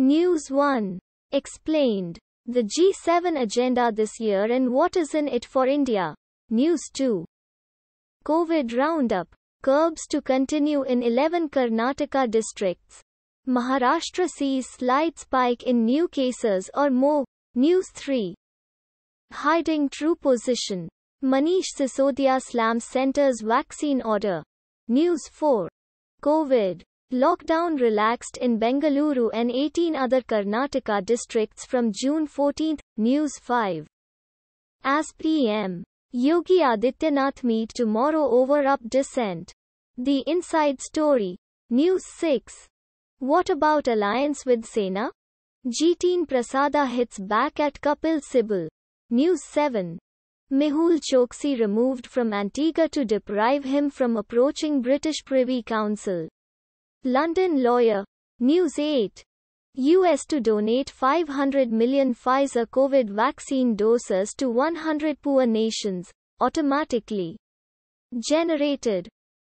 News 1 explained the G7 agenda this year and what is in it for India. News 2 COVID Roundup curbs to continue in 11 Karnataka districts. Maharashtra sees slight spike in new cases or more. News 3 Hiding true position. Manish Sisodia slams center's vaccine order. News 4 COVID Lockdown relaxed in Bengaluru and 18 other Karnataka districts from June 14, News 5. As PM Yogi Adityanath meet tomorrow over up dissent. The inside story. News 6. What about alliance with Sena? Jiteen Prasada hits back at Kapil Sibyl. News 7. Mehul Choksi removed from Antigua to deprive him from approaching British Privy Council. London lawyer. News 8. US to donate 500 million Pfizer COVID vaccine doses to 100 poor nations, automatically generated.